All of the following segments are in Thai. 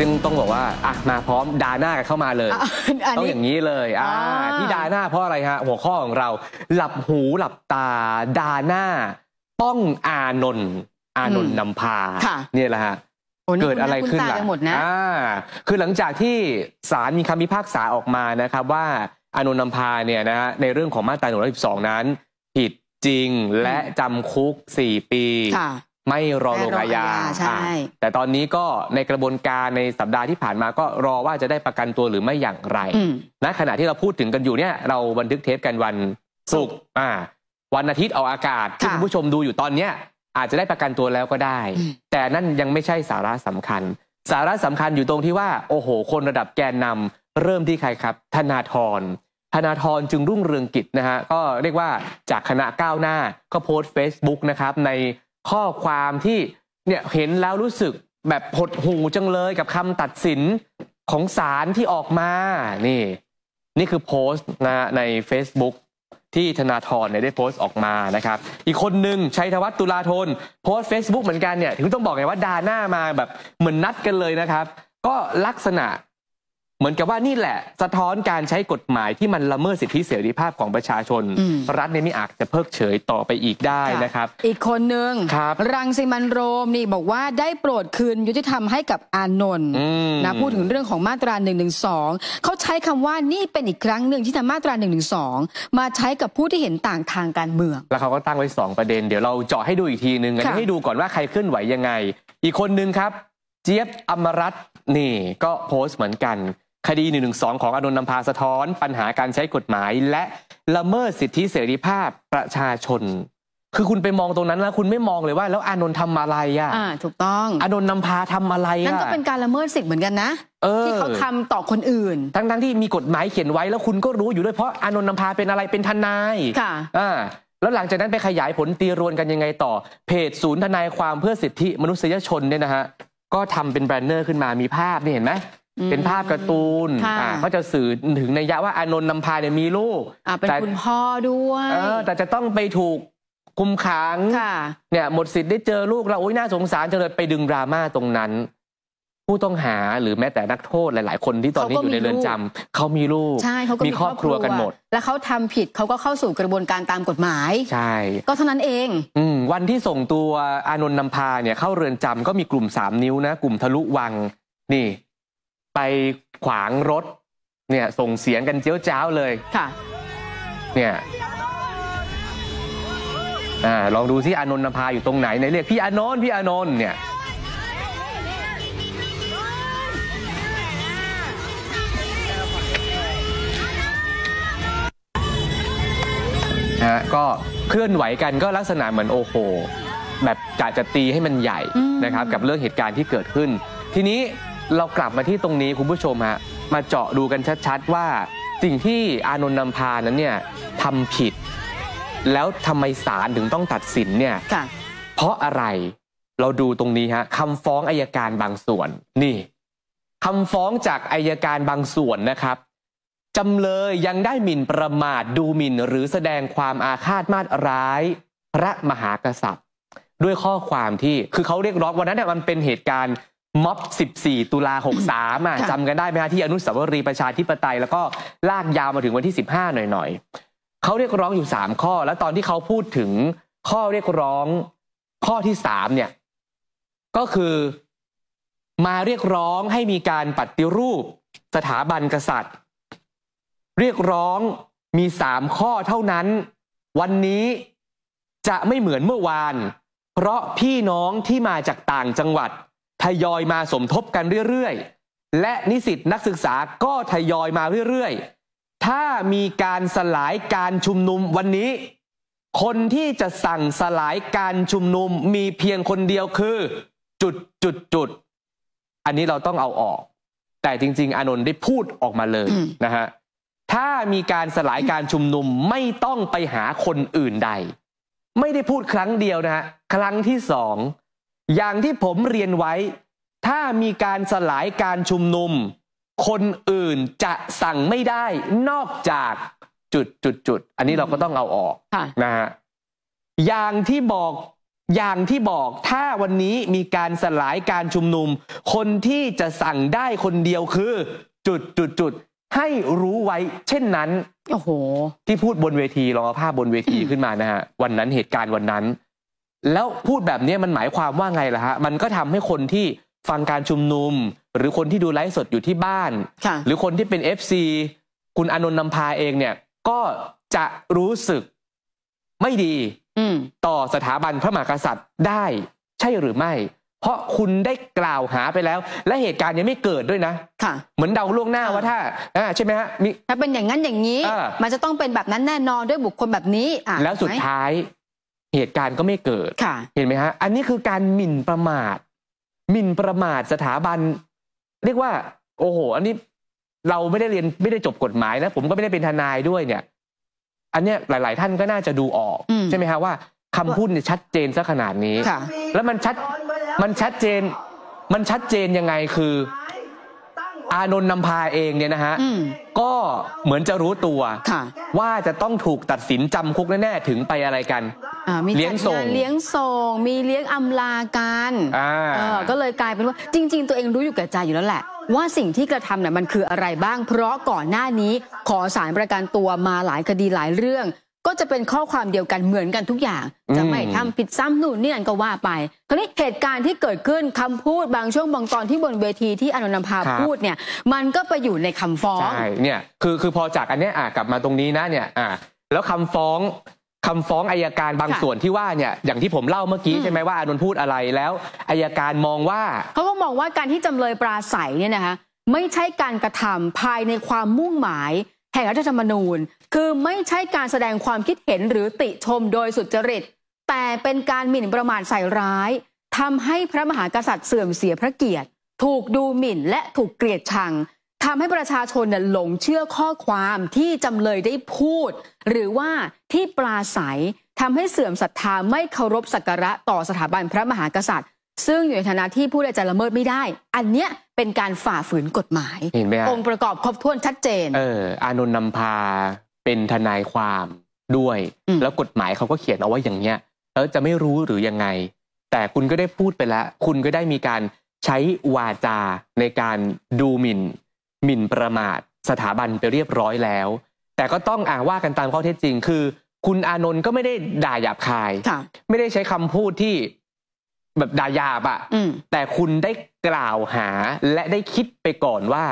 ซึ่งต้องบอกว่าอ่ะมาพร้อมดาหน้ากันเข้ามาเลยต้องอย่างนี้เลยอ่าที่ดาหน้า เพราะอะไรฮะหัวข้อของเราหลับหูหลับตาดาหน้าต้องอานนท์อานนท์นำพาเนี่ยแหละฮะเกิดอะไรขึ้นล่ะอ่าคือหลังจากที่ศาลมีคำพิพากษาออกมานะครับ ว่าอานนท์นำพาเนี่ยนะในเรื่องของมาตรา112นั้น ผิดจริงและจำคุก4ปีไม่รอลงอาญาแต่ตอนนี้ก็ในกระบวนการในสัปดาห์ที่ผ่านมาก็รอว่าจะได้ประกันตัวหรือไม่อย่างไรณขณะที่เราพูดถึงกันอยู่เนี่ย เราบันทึกเทปกันวันศุกร์วันอาทิตย์เอาอากาศ ที่คุณผู้ชมดูอยู่ตอนเนี้ยอาจจะได้ประกันตัวแล้วก็ได้ แต่นั่นยังไม่ใช่สาระสำคัญ สาระสำคัญอยู่ตรงที่ว่าโอ้โห คนระดับแกนนำ เริ่มที่ใครครับธนาธรธนาธรจึงรุ่งเรืองกิจนะฮะก็เรียกว่าจากคณะก้าวหน้า ก็โพสต์เฟซบุ๊กนะครับในข้อความที่เนี่ยเห็นแล้วรู้สึกแบบหดหูจังเลยกับคำตัดสินของศาลที่ออกมา นี่ นี่คือโพสต์นะใน Facebook ที่ธนาธรเนี่ยได้โพสต์ออกมานะครับ อีกคนหนึ่งชัยธวัฒน์ตุลาธนโพสต์ Facebook เหมือนกันเนี่ย ถึงต้องบอกไงว่าดาหน้ามาแบบเหมือนนัดกันเลยนะครับ ก็ลักษณะเหมือนกับว่านี่แหละสะท้อนการใช้กฎหมายที่มันละเมิดสิทธิเสรีภาพของประชาชน รัฐในมิอาจจะเพิกเฉยต่อไปอีกได้นะครับ อีกคนนึงครับรังสิมันโรมนี่บอกว่าได้โปรดคืนยุติธรรมให้กับอานนท์นะพูดถึงเรื่องของมาตรา1นึเขาใช้คำว่านี่เป็นอีกครั้งหนึ่งที่ทำมาตรา1นึมาใช้กับผู้ที่เห็นต่างทางการเมือง แล้วเขาก็ตั้งไว้2ประเด็นเดี๋ยวเราเจาะให้ดูอีกทีนึงนให้ดูก่อนว่าใครเคลื่อนไหวยังไง อีกคนนึงครับ เจี๊ยบอมรัตนี่ ก็โพสต์เหมือนกันคดี1องของอนนทนำพาสะท้อนปัญหาการใช้กฎหมายและละเมิดสิทธิเสรีภาพประชาชน คือคุณไปมองตรงนั้นแล้ว คุณไม่มองเลยว่า แล้วอานนท์ทำอะไรอ่ะอ่าถูกต้องอานนท์นำพาทำอะไรอ่ะนั่นก็เป็นการละเมิดสิทธิ์เหมือนกันนะที่เขาทำต่อคนอื่นทั้งๆทที่มีกฎหมายเขียนไว้แล้วคุณก็รู้อยู่ด้วย เพราะอานนท์นำพาเป็นอะไรเป็นทนายค่ะอ่าแล้วหลังจากนั้นไปขยายผลตีรวนกันยังไง ต่อ เพจศูนย์ทนายความเพื่อสิทธิมนุษยชนเนี่ยนะฮะ ก็ทำเป็นแบรนเนอร์ขึ้นมามีภาพนี่เห็นไหมเป็นภาพการ์ตูนเขาจะสื่อถึงในยะว่า อานนท์นำพาเนี่ยมีลูกเป็นคุณพ่อด้วยแต่จะต้องไปถูกคุมขังเนี่ย หมดสิทธิ์ได้เจอลูก เราโอ้ยน่าสงสารจังเลยไปดึงดราม่าตรงนั้น ผู้ต้องหาหรือแม้แต่นักโทษหลาย ๆ คนที่ตอนนี้อยู่ในเรือนจำเขามีลูก มีครอบครัวกันหมด แล้วเขาทำผิดเขาก็เข้าสู่กระบวนการตามกฎหมาย ใช่ ก็เท่านั้นเอง อืวันที่ส่งตัวอานนท์นำพาเนี่ยเข้าเรือนจำ ก็มีกลุ่มสามนิ้วนะ กลุ่มทะลุวัง นี่ไปขวางรถเนี่ยส่งเสียงกันเจ้าวจ้าเลยค่ะเนี่ยอ่าลองดูซิอานนท์นภาอยู่ตรงไหนในเรียกพี่อานนท์พี่อานนท์เนี่ยฮะก็เคลื่อนไหวกันก็ลักษณะเหมือนโอ้โหแบบจะจะตีให้มันใหญ่นะครับกับเรื่องเหตุการณ์ที่เกิดขึ้น ทีนี้เรากลับมาที่ตรงนี้คุณผู้ชมฮะมาเจาะดูกันชัดๆ ว่าสิ่งที่อานนท์นำพานั้นเนี่ยทำผิด แล้วทำไมศาลถึงต้องตัดสินเนี่ยเพราะอะไรเราดูตรงนี้ฮะคำฟ้องอายการบางส่วนนี่คำฟ้องจากอายการบางส่วนนะครับจำเลยยังได้หมิ่นประมาทดูหมิ่น หรือแสดงความอาฆาตมาตร้าย พระมหากษัตริย์ ด้วยข้อความที่คือเขาเรียกร้องวันนั้นเนี่ยมันเป็นเหตุการณ์ม็อบ14 ตุลา63อ่ะจำกันได้ไหมฮะที่อนุสาวรีย์ประชาธิปไตย แล้วก็ลากยาวมาถึงวันที่ 15 หน่อยๆเขาเรียกร้องอยู่ 3 ข้อ แล้วตอนที่เขาพูดถึงข้อเรียกร้องข้อที่ 3 เนี่ย ก็คือมาเรียกร้องให้มีการปฏิรูปสถาบันกษัตริย์ เรียกร้องมี 3 ข้อเท่านั้นวันนี้จะไม่เหมือนเมื่อวาน เพราะพี่น้องที่มาจากต่างจังหวัดทยอยมาสมทบกันเรื่อยๆ และนิสิตนักศึกษาก็ทยอยมาเรื่อยๆ ถ้ามีการสลายการชุมนุมวันนี้ คนที่จะสั่งสลายการชุมนุมมีเพียงคนเดียวคือ จุดจุดจุด อันนี้เราต้องเอาออก แต่จริงๆ อานนท์ได้พูดออกมาเลยนะฮะ ถ้ามีการสลายการชุมนุมไม่ต้องไปหาคนอื่นใด ไม่ได้พูดครั้งเดียวนะฮะ ครั้งที่สองอย่างที่ผมเรียนไว้ ถ้ามีการสลายการชุมนุม คนอื่นจะสั่งไม่ได้นอกจากจุดจุดจุด อันนี้เราก็ต้องเอาออกนะฮะอย่างที่บอกอย่างที่บอกถ้าวันนี้มีการสลายการชุมนุม คนที่จะสั่งได้คนเดียวคือ จุดจุดจุดให้รู้ไว้เช่นนั้นโอ้โห ที่พูดบนเวทีลองเอาภาพบนเวทีขึ้นมานะฮะวันนั้นเหตุการณ์วันนั้นแล้วพูดแบบนี้มันหมายความว่าไงล่ะฮะ มันก็ทำให้คนที่ฟังการชุมนุม หรือคนที่ดูไลฟ์สดอยู่ที่บ้าน หรือคนที่เป็นเอฟซีคุณอนนท์นำพาเองเนี่ย ก็จะรู้สึกไม่ดีต่อสถาบันพระมหากษัตริย์ได้ ใช่หรือไม่ เพราะคุณได้กล่าวหาไปแล้ว และเหตุการณ์ยังไม่เกิดด้วยนะ ค่ะ เหมือนเดาล่วงหน้าว่าถ้าใช่ไหมฮะถ้าเป็นอย่างนั้นอย่างนี้มันจะต้องเป็นแบบนั้นแน่นอนด้วยบุคคลแบบนี้แล้วสุดท้ายเหตุการณ์ก็ไม่เกิด เห็นไหมฮะ อันนี้คือการหมิ่นประมาท หมิ่นประมาทสถาบัน เรียกว่า โอ้โหอันนี้เราไม่ได้เรียนไม่ได้จบกฎหมายนะผมก็ไม่ได้เป็นทนายด้วยเนี่ย อันเนี้ยหลาย ๆ ท่านก็น่าจะดูออก ใช่ไหมฮะว่า คำพูดเนี่ยชัดเจนซะขนาดนี้ แล้วมันชัดมันชัดเจน มันชัดเจนยังไงคือ อานนท์นำพาเองเนี่ยนะฮะก็เหมือนจะรู้ตัวว่าจะต้องถูกตัดสินจำคุกแน่ๆถึงไปอะไรกันเลี้ยงส่งเลี้ยงส่ง มีเลี้ยงอำลาการ ก็เลยกลายเป็นว่าจริงๆตัวเองรู้อยู่แก่ใจอยู่แล้วแหละ ว่าสิ่งที่กระทำเนี่ยมันคืออะไรบ้าง เพราะก่อนหน้านี้ขอสารประกันตัวมาหลายคดีหลายเรื่อง ก็จะเป็นข้อความเดียวกันเหมือนกันทุกอย่าง จะไม่ทำผิดซ้ำนู่นนี่นั่นก็ว่าไป คราวนี้เหตุการณ์ที่เกิดขึ้นคำพูดบางช่วงบางตอนที่บนเวทีที่อนุนภาพูดเนี่ยมันก็ไปอยู่ในคำฟ้องใช่เนี่ยคือคือพอจากอันนี้อ่ะกลับมาตรงนี้นะเนี่ยอ่ะแล้วคำฟ้องคำฟ้องอายการบางส่วนที่ว่าเนี่ยอย่างที่ผมเล่าเมื่อกี้ใช่ไหมว่าอนนนท์พูดอะไรแล้วอายการมองว่าเขาก็มองว่าการที่จำเลยปราศัยเนี่ยนะคะไม่ใช่การกระทำภายในความมุ่งหมายแห่งรัฐธรรมนูญ คือไม่ใช่การแสดงความคิดเห็นหรือติชมโดยสุจริตแต่เป็นการหมิ่นประมาทใส่ร้าย ทำให้พระมหากษัตริย์เสื่อมเสียพระเกียรติ ถูกดูหมิ่นและถูกเกลียดชังทำให้ประชาชนเนี่ยหลงเชื่อข้อความที่จำเลยได้พูด หรือว่าที่ปราศัยทำให้เสื่อมศรัทธาไม่เคารพสักการะต่อสถาบันพระมหากษัตริย์ ซึ่งอยู่ในฐานะที่ผู้ใดจะละเมิดไม่ได้ อันเนี้ยเป็นการฝ่าฝืนกฎหมายเห็นไหมองค์ประกอบครบถ้วนชัดเจน เออ อานนท์นำพาเป็นทนายความด้วย แล้วกฎหมายเขาก็เขียนเอาไว้อย่างเนี้ยแล้วจะไม่รู้หรือยังไง แต่คุณก็ได้พูดไปแล้วคุณก็ได้มีการใช้วาจาในการดูหมิ่นหมิ่นประมาทสถาบันไปเรียบร้อยแล้ว แต่ก็ต้องอ่าว่ากันตามข้อเท็จจริงคือ คุณ อานนท์ก็ไม่ได้ด่าหยาบคายไม่ได้ใช้คำพูดที่แบบด่าหยาบอะแต่คุณได้กล่าวหาและได้คิดไปก่อนว่า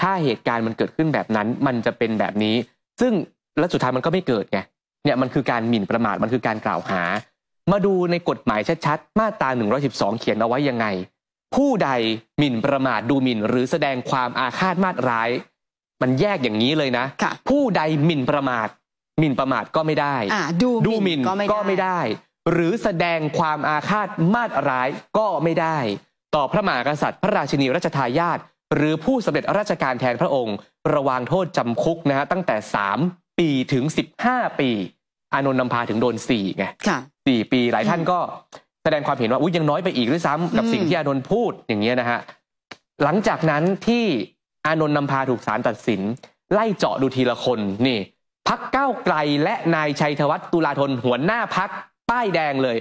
ถ้าเหตุการณ์มันเกิดขึ้นแบบนั้น มันจะเป็นแบบนี้ ซึ่งแล้วสุดท้าย มันก็ไม่เกิดไงเนี่ยมันคือการหมิ่นประมาทมันคือการกล่าวหา มาดูในกฎหมายชัด ๆ มาตรา112เขียนเอาไว้ยังไงผู้ใด หมิ่นประมาทดูหมิ่น หรือแสดงความอาฆาตมาตร้าย มันแยกอย่างนี้เลยนะะผู้ใด หมิ่นประมาทหมิ่นประมาทก็ไม่ได้ ดูดูหมิ่นก็ไม่ได้ หรือแสดงความอาฆาตมาตร้ายก็ไม่ได้ ต่อพระมหากษัตริย์พระราชินีรัชทายาทหรือผู้สำเร็จราชการแทนพระองค์ระวางโทษจำคุกนะฮะตั้งแต่3ปีถึง15ปีอานนท์นำพาถึงโดน4ไงสี่ปีหลายท่านก็แสดงความเห็นว่าอุ้ยยังน้อยไปอีกด้วยซ้ำกับสิ่งที่อานนท์พูดอย่างเงี้ยนะฮะ หลังจากนั้นที่อานนท์นำพาถูกศาลตัดสิน ไล่เจาะดูทีละคนนี่พักเก้าไกลและนายชัยธวัฒน์ตุลาธนหัวหน้าพักป้ายแดงเลย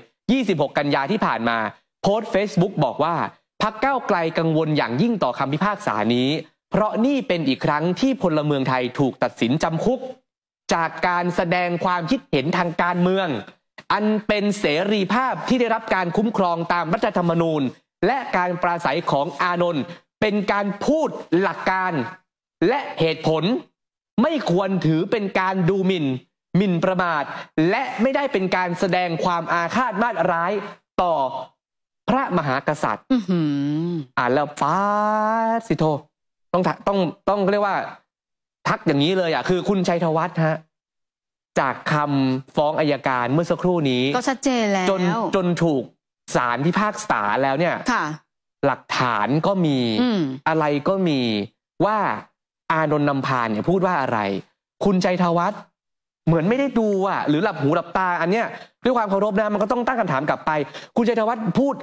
26 กันยาที่ผ่านมา โพสต์เฟซบุ๊กบอกว่า พักเก้าไกลกังวลอย่างยิ่งต่อคำพิพากษานี้ เพราะนี่เป็นอีกครั้งที่พลเมืองไทยถูกตัดสินจำคุก จากการแสดงความคิดเห็นทางการเมืองอันเป็นเสรีภาพที่ได้รับการคุ้มครองตามรัฐธรรมนูญ และการปราศัยของอานนท์เป็นการพูดหลักการ และเหตุผลไม่ควรถือเป็นการดูหมิ่นหมิ่นประมาท และไม่ได้เป็นการแสดงความอาฆาตมาตร้ายต่อพระมหากษัตริย์อ่านแล้วฟาสิโท ต้องต้องต้องเรียกว่า ทักอย่างนี้เลยอ่ะ คือคุณชัยธวัฒน์ฮะจากคำฟ้องอายการเมื่อสักครู่นี้ ก็ชัดเจนแล้ว จนจนถูกสารที่ภาคสาแล้วเนี่ย ค่ะ หลักฐานก็มี อะไรก็มีว่าอานนนำพานเนี่ย พูดว่าอะไร คุณใจทวัตเหมือนไม่ได้ดูอ่ะหรือหลับหูหลับตา อันเนี้ย ด้วยความเคารพนะมันก็ต้องตั้งคำถามกลับไป คุณใจทวัตพูด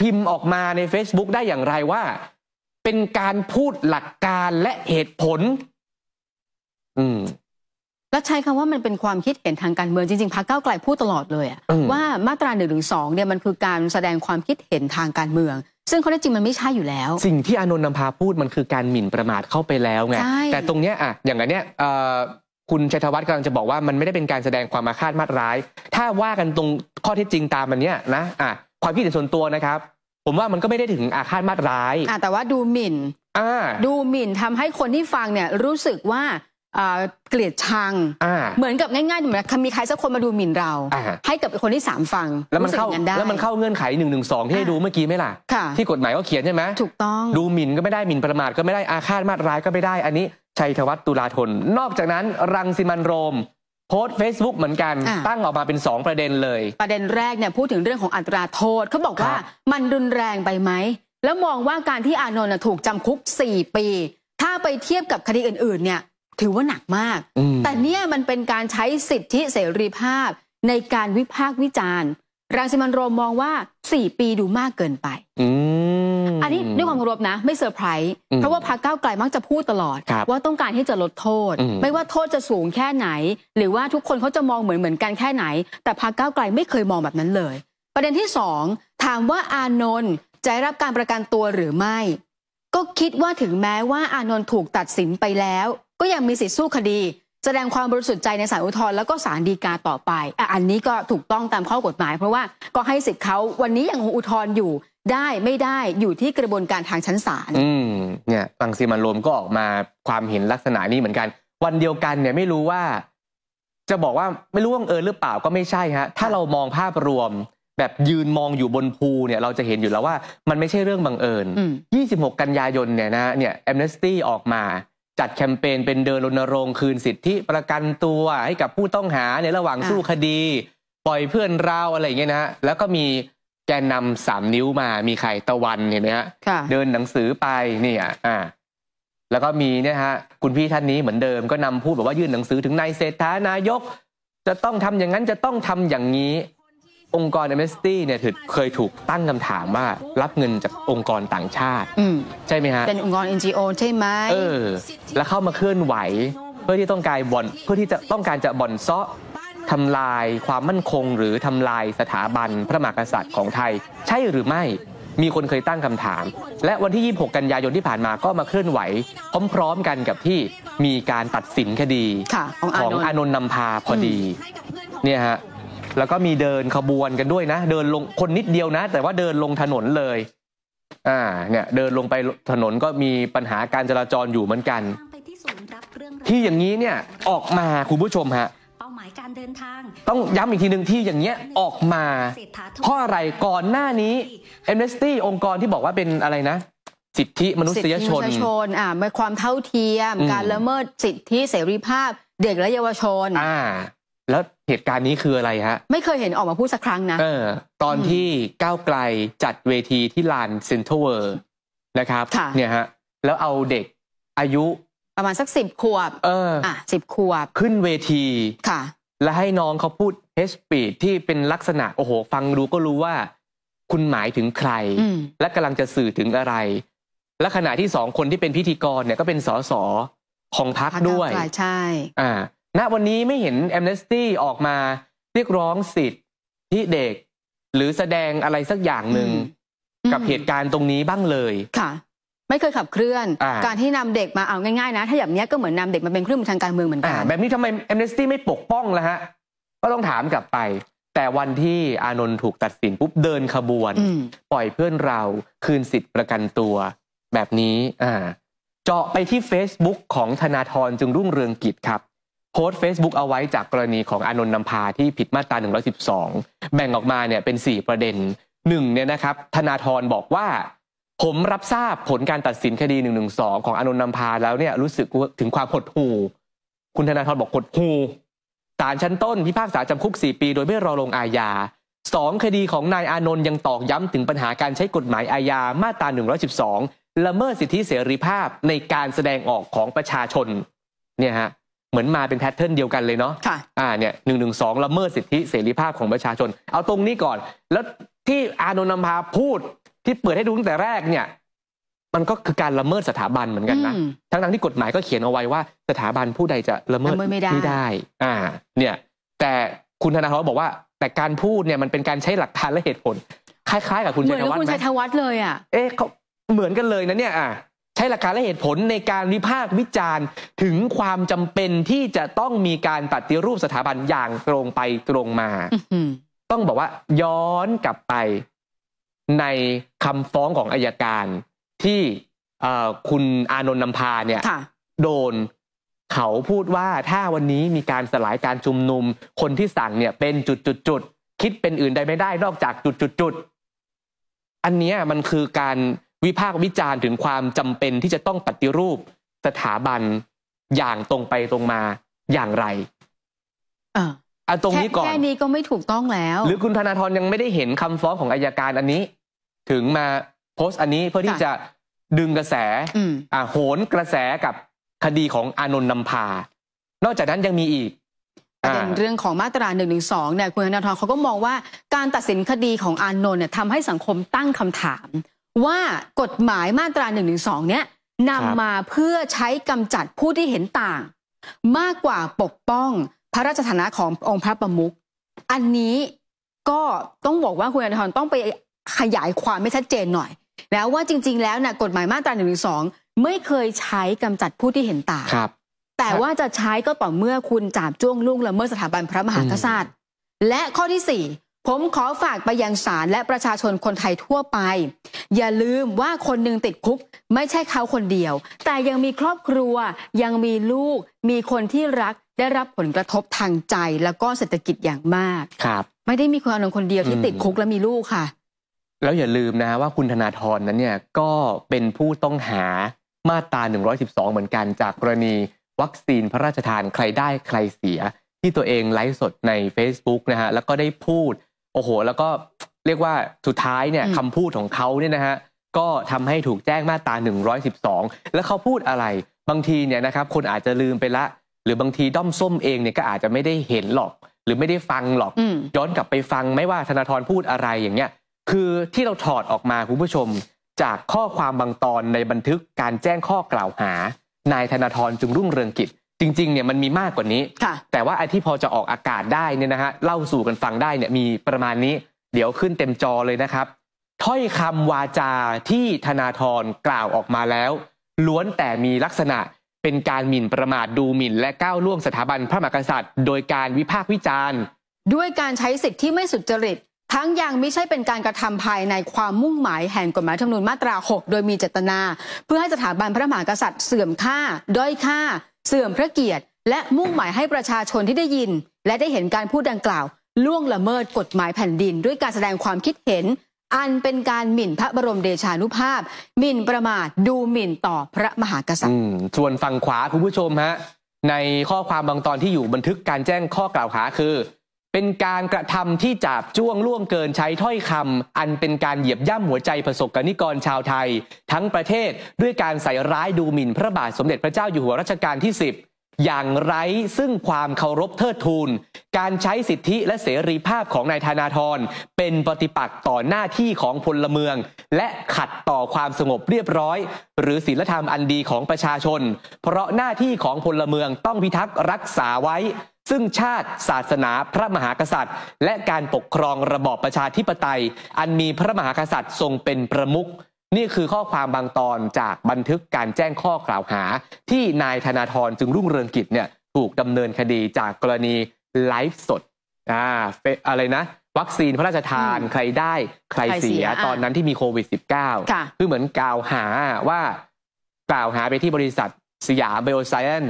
พิมพ์ออกมาใน Facebook ได้อย่างไรว่า เป็นการพูดหลักการและเหตุผล อืมแล้วใช้คำว่ามันเป็นความคิดเห็นทางการเมือง จริงๆพักเก้าไกลพูดตลอดเลยว่ามาตราหนึ่งถึงสองเนี่ยมันคือการแสดงความคิดเห็นทางการเมือง ซึ่งเขาจริงมันไม่ใช่อยู่แล้ว สิ่งที่อนนท์นำพาพูดมันคือการหมิ่นประมาทเข้าไปแล้วไงแต่ตรงเนี้ยอ่ะอย่างอันเนี้ยคุณชัยธวัฒน์กำลังจะบอกว่ามันไม่ได้เป็นการแสดงความมาคาดมาดร้าย ถ้าว่ากันตรงข้อเท็จจริงตามมันเนี้ยนะอ่ะความคิดเห็นส่วนตัวนะครับผมว่ามันก็ไม่ได้ถึงอาฆาตมาดร้ายอ่ะแต่ว่าดูหมิ่นอ่าดูหมิ่นทำให้คนที่ฟังเนี่ยรู้สึกว่าเกลียดชังเหมือนกับง่ายๆเหมือนมีใครสักคนมาดูหมิ่นเรา ให้กับคนที่สามฟัง แล้วมันเข้าแล้วมันเข้าเงื่อนไขหนึ่งหนึ่งสองที่ให้ดูเมื่อกี้ไม่ล่ะ ที่กฎหมายก็เขียนใช่ไหมถูกต้องดูหมิ่นก็ไม่ได้หมิ่นประมาทก็ไม่ได้อาฆาตมาตร้ายก็ไม่ได้ อันนี้ ชัยธวัฒน์ตุลาธนนอกจากนั้นรังสิมันโรม โพสต์เฟซบุ๊กเหมือนกันตั้งออกมาเป็น 2 ประเด็นเลย ประเด็นแรกเนี่ยพูดถึงเรื่องของอัตราโทษเขาบอกว่ามันรุนแรงไปไหมแล้วมองว่าการที่อานนท์ถูกจำคุก4ปี ถ้าไปเทียบกับคดีอื่นๆเนี่ยถือว่าหนักมาก แต่เนี่ยมันเป็นการใช้สิทธิเสรีภาพในการวิพากษ์วิจารณ์ รังสิมันโรมมองว่าสี่ปีดูมากเกินไป อันนี้ด้วยความเคารพนะ ไม่เซอร์ไพรส์ เพราะว่าพรรคก้าไกลมักจะพูดตลอด ว่าต้องการที่จะลดโทษ ไม่ว่าโทษจะสูงแค่ไหน หรือว่าทุกคนเขาจะมองเหมือนเหมือนกันแค่ไหน แต่พรรคก้าไกลไม่เคยมองแบบนั้นเลย ประเด็นที่สองถามว่าอานนท์จะรับการประกันตัวหรือไม่ ก็คิดว่าถึงแม้ว่าอานนท์ถูกตัดสินไปแล้วก็ยังมีสิทธิสู้คดี แสดงความบริสุทธิ์ใจในศาลอุทธรณ์แล้วก็ศาลฎีกาต่อไปอันนี้ก็ถูกต้องตามข้อกฎหมายเพราะว่าก็ให้สิทธิ์เขา วันนี้ยังอุทธรณ์อยู่ได้ไม่ได้อยู่ที่กระบวนการทางชั้นศาลเนี่ยฟังซีมันโรมก็ออกมาความเห็นลักษณะนี้เหมือนกัน วันเดียวกันเนี่ยไม่รู้ว่า จะบอกว่าไม่รู้วงเออหรือเปล่าก็ไม่ใช่ฮะ ถ้าเรามองภาพรวม แบบยืนมองอยู่บนภูเนี่ย เราจะเห็นอยู่แล้วว่า มันไม่ใช่เรื่องบังเอิญ26กันยายนเนี่ยนะ เนี่ยแอมเนสตี้ออกมาัดแคมเปญเป็นเดินรณรงค์คืนสิทธิประกันตัวให้กับผู้ต้องหาในระหว่างสู้คดี ปล่อยเพื่อนเราอะไรอย่างเงี้ยนะแล้วก็มีแกนนำสามนิ้วมามีใครตะวันเห็นไหมฮะเดินหนังสือไปนี่อ่ะอ่า แล้วก็มีเนี่ยฮะคุณพี่ท่านนี้เหมือนเดิมก็นำพูดแบบว่ายื่นหนังสือถึงนายเศรษฐานายก จะต้องทำอย่างนั้นจะต้องทำอย่างนี้องค์กรเอเมสตี้เนี่ยถือเคยถูกตั้งคำถามว่ารับเงินจากองค์กรต่างชาติใช่ไหมฮะเป็นองค์กร NGO ใช่ไหมเออ แล้วเข้ามาเคลื่อนไหว เพื่อที่ต้องการบ่อนเพื่อที่จะต้องการจะบ่อนเซาะทำลายความมั่นคงหรือทำลายสถาบันพระมหากษัตริย์ของไทย ใช่หรือไม่มีคนเคยตั้งคำถาม และวันที่ 26 กันยายนที่ผ่านมาก็มาเคลื่อนไหวพร้อมๆ กันกับที่มีการตัดสินคดีของอานนท์นำพาพอดี เนี่ยฮะแล้วก็มีเดินขบวนกันด้วยนะเดินลงคนนิดเดียวนะ แต่ว่าเดินลงถนนเลย อ่า เนี่ย เดินลงไปถนนก็มีปัญหาการจราจรอยู่เหมือนกันที่อย่างนี้เนี่ย ออกมาคุณผู้ชมฮะายการเดินทาง ต้องย้ำอีกทีหนึ่งที่อย่างเงี้ยออกมาเพราะอะไรก่อนหน้านี้เอ็มเนสตี้องค์กรที่บอกว่าเป็นอะไรนะ สิทธิมนุษยชนชนอ่าความเท่าเทียม การละเมิดสิทธิเสรีภาพ เด็กและเยาวชน อ่าแล้วเหตุการณ์นี้คืออะไรฮะ ไม่เคยเห็นออกมาพูดสักครั้งนะเออตอนที่ก้าวไกลจัดเวทีที่ลานเซ็นทรัลเวิร์นะครับเนี่ยฮะแล้วเอาเด็กอายุ ประมาณสักสิบขวบ เออ อ่ะสิบขวบ ขึ้นเวทีค่ะ และให้น้องเขาพูดเฮสปีดที่เป็นลักษณะ โอ้โห ฟังดูก็รู้ว่า คุณหมายถึงใคร และกำลังจะสื่อถึงอะไร และขณะที่สองคนที่เป็นพิธีกรเนี่ยก็เป็นสสของพักด้วยใช่อ่าณวันนี้ไม่เห็นแอมเนสตี้ออกมา เรียกร้องสิทธิเด็ก หรือแสดงอะไรสักอย่างหนึ่งกับเหตุการณ์ตรงนี้บ้างเลยค่ะ ไม่เคยขับเคลื่อน การที่นำเด็กมาเอาง่ายๆนะ ถ้าอย่างนี้ก็เหมือนนำเด็กมาเป็นเครื่องมือทางการเมืองเหมือนกัน แบบนี้ทำไมแอมเนสตี้ไม่ปกป้องล่ะฮะ ก็ต้องถามกลับไป แต่วันที่อานนท์ถูกตัดสินปุ๊บเดินขบวน ปล่อยเพื่อนเราคืนสิทธิ์ประกันตัว แบบนี้อ่า เจาะไปที่ Facebook ของธนาธรจึงรุ่งเรืองกิจครับโพสต์ Facebook เอาไว้จากกรณีของอนนท์นำพาที่ผิดมาตรา 112 แบ่งออกมาเนี่ยเป็น 4 ประเด็นหนึ่งเนี่ยนะครับ ธนาธรบอกว่า ผมรับทราบผลการตัดสินคดี 112 ของอนนท์นำพาแล้วเนี่ย รู้สึกถึงความหดหู่ คุณธนาธรบอกหดหู่ศาลชั้นต้นพิพากษาจำคุก 4 ปีโดยไม่รอลงอาญาสองคดีของนายอนนท์ยังตอกย้ำถึงปัญหาการใช้กฎหมายอาญามาตรา112ละเมิดสิทธิเสรีภาพในการแสดงออกของประชาชนเนี่ยฮะเหมือนมาเป็นแพทเทิร์นเดียวกันเลยเนาะค่ะอ่า เนี่ย หนึ่งหนึ่งสองละเมิดสิทธิเสรีภาพของประชาชน เอาตรงนี้ก่อน แล้วที่อานนท์นำพาพูดที่เปิดให้ดูตั้งแต่แรกเนี่ย มันก็คือการละเมิดสถาบันเหมือนกันนะ ทั้งทั้งที่กฎหมายก็เขียนเอาไว้ว่าสถาบันผู้ใดจะละเมิดไม่ได้ไไดอ่า เนี่ย แต่คุณธนาธรบอกว่า แต่การพูดเนี่ยมันเป็นการใช้หลักฐานและเหตุผล คล้ายๆกับคุณชยวัเหมือนคุณชัยธวัฒน์เลยอ่ะ เอ๊ะเขาเหมือนกันเลยนะเนี่ยอ่าใช้หลักการและเหตุผลในการวิพากษ์วิจารณ์ถึงความจำเป็นที่จะต้องมีการปฏิรูปสถาบันอย่างตรงไปตรงมาต้องบอกว่าย้อนกลับไปในคำฟ้องของอายการที่คุณอานนท์นำพาเนี่ยโดน เขาพูดว่าถ้าวันนี้มีการสลายการชุมนุมคนที่สั่งเนี่ยเป็นจุดจุดจุดคิดเป็นอื่นใดไม่ได้นอกจากจุดจุดจุดอันนี้มันคือการวิพากษ์วิจารณ์ถึงความจำเป็นที่จะต้องปฏิรูปสถาบันอย่างตรงไปตรงมาอย่างไรอ่าตรงนี้ก่อนแค่นี้ก็ไม่ถูกต้องแล้ว หรือคุณธนาธรยังไม่ได้เห็นคำฟ้องของอายการอันนี้ ถึงมาโพสต์อันนี้เพื่อที่จะดึงกระแสอ่าโหนกระแสกับคดีของอานนท์นำพา นอกจากนั้นยังมีอีกประเด็นเรื่องของมาตรา1นึเนี่ยคุณธนาธรเขาก็มองว่า การตัดสินคดีของอานนท์เนี่ยทำให้สังคมตั้งคำถามว่ากฎหมายมาตรา1นึงสอเนี้ยนำมาเพื่อใช้กำจัดผู้ที่เห็นต่าง มากกว่าปกป้องพระราชฐานะขององค์พระประมุข อันนี้ก็ต้องบอกว่าคุณอนุทรต้องไปขยายความไม่ชัดเจนหน่อยแล้วว่าจริง ๆ แล้วนะกฎหมายมาตราหนึ่งงสอไม่เคยใช้กำจัดผู้ที่เห็นต่างแต่ว่าจะใช้ก็ต่อเมื่อคุณจับจ้วงลุ่งละเมิดสถาบันพระมหากษัตริย์และข้อที่สี่ผมขอฝากไปยังศาลและประชาชนคนไทยทั่วไป อย่าลืมว่าคนหนึ่งติดคุกไม่ใช่เขาคนเดียว แต่ยังมีครอบครัวยังมีลูกมีคนที่รักได้รับผลกระทบทางใจ แล้วก็เศรษฐกิจอย่างมากครับ ไม่ได้มีคนอนึ่งคนเดียวที่ติดคุกและมีลูกค่ะ แล้วอย่าลืมนะว่าคุณธนาธรนั้นเนี่ยก็เป็นผู้ต้องหามาตรา112 เหมือนกันจากกรณีวัคซีนพระราชทานใครได้ใครเสีย ที่ตัวเองไลฟ์สดใน Facebook นะฮะแล้วก็ได้พูดโอ้โหแล้วก็เรียกว่าสุดท้ายเนี่ยคำพูดของเขาเนี่ยนะฮะก็ทำให้ถูกแจ้งมาตรา112 แล้วเขาพูดอะไรบางทีเนี่ยนะครับคนอาจจะลืมไปละ หรือบางทีด้อมส้มเองเนี่ยก็อาจจะไม่ได้เห็นหรอก หรือไม่ได้ฟังหรอกย้อนกลับไปฟังไม่ว่าธนาธรพูดอะไรอย่างเงี้ยคือที่เราถอดออกมาคุณผู้ชมจากข้อความบางตอนในบันทึกการแจ้งข้อกล่าวหานายธนาธรจึงรุ่งเรืองกิจจริงๆ เนี่ยมันมีมากกว่านี้ แต่ว่าไอ้ที่พอจะออกอากาศได้เนี่ยนะฮะเล่าสู่กันฟังได้เนี่ยมีประมาณนี้ เดี๋ยวขึ้นเต็มจอเลยนะครับ ถ้อยคำวาจาที่ธนาธรกล่าวออกมาแล้ว ล้วนแต่มีลักษณะเป็นการหมิ่นประมาทดูหมิ่น และก้าวล่วงสถาบันพระมหากษัตริย์ โดยการวิพากษ์วิจารณ์ ด้วยการใช้สิทธิที่ไม่สุจริต ทั้งยังไม่ใช่เป็นการกระทำภายในความมุ่งหมายแห่งกฎหมายธรรมนูญมาตรา6โดยมีเจตนา เพื่อให้สถาบันพระมหากษัตริย์เสื่อมค่าด้อยค่าเสื่อมพระเกียรติและมุ่งหมายให้ประชาชนที่ได้ยิน และได้เห็นการพูดดังกล่าวล่วงละเมิดกฎหมายแผ่นดินด้วยการแสดงความคิดเห็น อันเป็นการหมิ่นพระบรมเดชานุภาพหมิ่นประมาทดูหมิ่นต่อพระมหากษัตริย์ส่วนฝั่งขวาคุณผู้ชมฮะ ในข้อความบางตอนที่อยู่บันทึกการแจ้งข้อกล่าวหาคือเป็นการกระทำที่จาบจ้วงล่วงเกินใช้ถ้อยคำอันเป็นการเหยียบย่ำหัวใจประสบกนิกรชาวไทยทั้งประเทศด้วยการใส่ร้ายดูหมิ่นพระบาทสมเด็จพระเจ้าอยู่หัวรัชกาลที่ 10 อย่างไร้ซึ่งความเคารพเทิดทูน การใช้สิทธิและเสรีภาพของนายธนาธรเป็นปฏิปักษ์ต่อหน้าที่ของพลเมืองและขัดต่อความสงบเรียบร้อยหรือศีลธรรมอันดีของประชาชนเพราะหน้าที่ของพลเมืองต้องพิทักษ์รักษาไว้ซึ่งชาติศาสนาพระมหากษัตริย์ และการปกครองระบอบประชาธิปไตย อันมีพระมหากษัตริย์ทรงเป็นประมุขนี่คือข้อความบางตอนจากบันทึกการแจ้งข้อกล่าวหา ที่นายธนาธรจึงรุ่งเรืองกิจเนี่ยถูกดำเนินคดีจากกรณีไลฟ์สดอ่าอะไรนะ วัคซีนพระราชทานใครได้ใครเสียตอนนั้นที่มีโควิด -19 คือเหมือนกล่าวหาว่ากล่าวหาไปที่บริษัทสยามเบอไซเอน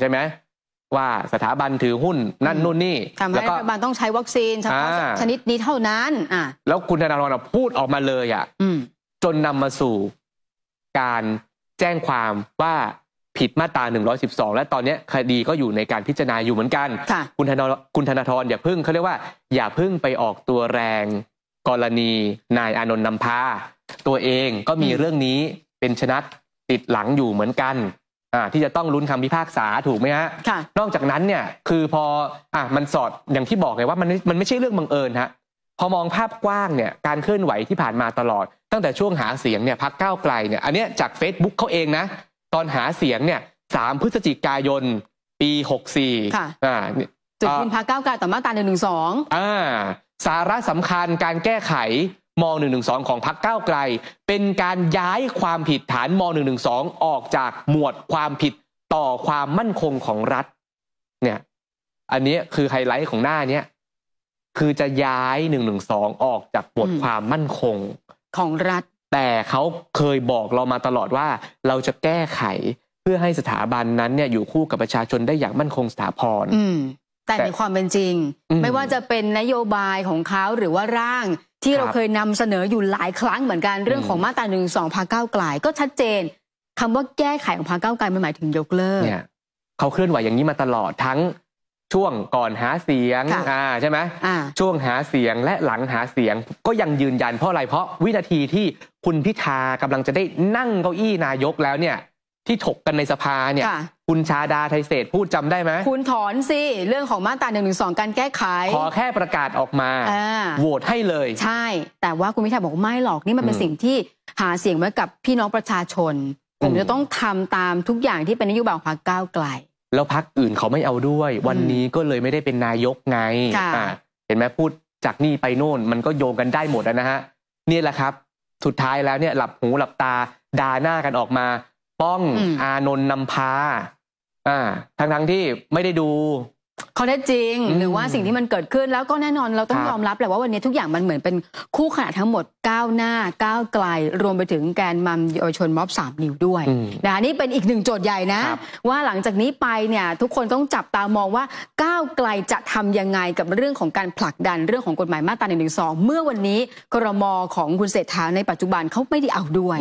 ใช่ไหมว่าสถาบันถือหุ้นนั่นนู่นนี่ล้วก็รัฐบาลต้องใช้วัคซีนเฉพาะชนิดนี้เท่านั้น อ่าแล้วคุณธนาธรพูดออกมาเลยอ่ะจนนำมาสู่การแจ้งความว่าผิดมาตราหนึ่งร้อยสิบสองและตอนนี้คดีก็อยู่ในการพิจารณาอยู่เหมือนกัน คุณธนาคุณธนาธรอย่าพึ่งเขาเรียกว่า อย่าพึ่งไปออกตัวแรง กรณีนายอานนท์นำพาตัวเองก็มีเรื่องนี้เป็นชนะติดหลังอยู่เหมือนกันที่จะต้องลุ้นคำพิพากษาถูกไหมฮะนอกจากนั้นเนี่ยคือพออ่ะมันสอดอย่างที่บอกไงว่ามันมันไม่ใช่เรื่องบังเอิญฮะพอมองภาพกว้างเนี่ยการเคลื่อนไหวที่ผ่านมาตลอด ตั้งแต่ช่วงหาเสียงเนี่ยพักก้าวไกลเนี่ยอันเนี้ยจาก Facebook เขาเองนะตอนหาเสียงเนี่ยสามพฤศจิกายนปีหกสี่อ่าจุดยืนพักก้าวไกล ต่อมาตาหนึ่งหนึ่งสองอ่าสาระสำคัญการแก้ไขม .112 ของพักเก้าไกล เป็นการย้ายความผิดฐานม .112 ออกจากหมวดความผิดต่อความมั่นคงของรัฐเนี่ยอันนี้คือไฮไลท์ของหน้าเนี้ยคือจะย้ายหนึ่งหนึ่งสองออกจากบทความมั่นคง ของรัฐ แต่เขาเคยบอกเรามาตลอดว่า เราจะแก้ไขเพื่อให้สถาบันนั้นเนี่ยอยู่คู่กับประชาชนได้อย่างมั่นคงสถาพรแต่ในความเป็นจริง ไม่ว่าจะเป็นนโยบายของเขาหรือว่าร่างที่เราเคยนำเสนออยู่หลายครั้งเหมือนกันเรื่องของมาตราหนึ่งสองพักเก้าไกลก็ชัดเจน คำว่าแก้ไขของพักเก้าไกลมันหมายถึงยกเลิกเขาเคลื่อนไหวอย่างนี้มาตลอดทั้ง ช่วงก่อนหาเสียงใช่ไหมช่วงหาเสียงและหลังหาเสียงก็ยังยืนยันเพราะอะไรเพราะวินาทีที่คุณพิธากำลังจะได้นั่งเก้าอี้นายกแล้วเนี่ยที่ถกกันในสภาเนี่ยคุณชาดาไทยเศษพูดจำได้ไหมคุณถอนสิ เรื่องของมาตรา1นึการแก้ไข ขอแค่ประกาศออกมาโหวตให้เลย ใช่ แต่ว่าคุณพิธาบอกไม่หรอก นี่มันเป็นสิ่งที่หาเสียงไว้กับพี่น้องประชาชน ผมจะต้องทำตามทุกอย่างที่เป็นนโยบายของพรรคก้าวไกล แล้วพักอื่นเขาไม่เอาด้วย วันนี้ก็เลยไม่ได้เป็นนายกไงอ่าเห็นไหมพูดจากนี่ไปโน่นมันก็โยงกันได้หมดนะฮะนี่แหละครับสุดท้ายแล้วเนี่ยหลับหูหลับตาด่าหน้ากันออกมาป้องอานนนำพาอ่าทั้งทั้งที่ไม่ได้ดูเขาได้จริงหรือว่าสิ่งที่มันเกิดขึ้นแล้วก็แน่นอนเราต้องยอมรับแหละว่าวันนี้ทุกอย่างมันเหมือนเป็นคู่ขนาดทั้งหมดก้าวหน้าก้าวไกล รวมไปถึงแกนมัมเยาวชนม็อบสามนิ้วด้วยนะนี่เป็นอีกหนึ่งโจทย์ใหญ่นะ ว่าหลังจากนี้ไปเนี่ย ทุกคนต้องจับตามองว่าก้าวไกลจะทํำยังไงกับเรื่องของการผลักดันเรื่องของกฎหมายมาตราหนึ่งหนึ่งสองเมื่อวันนี้ครมของคุณเศรษฐาในปัจจุบันเขาไม่ได้เอาด้วย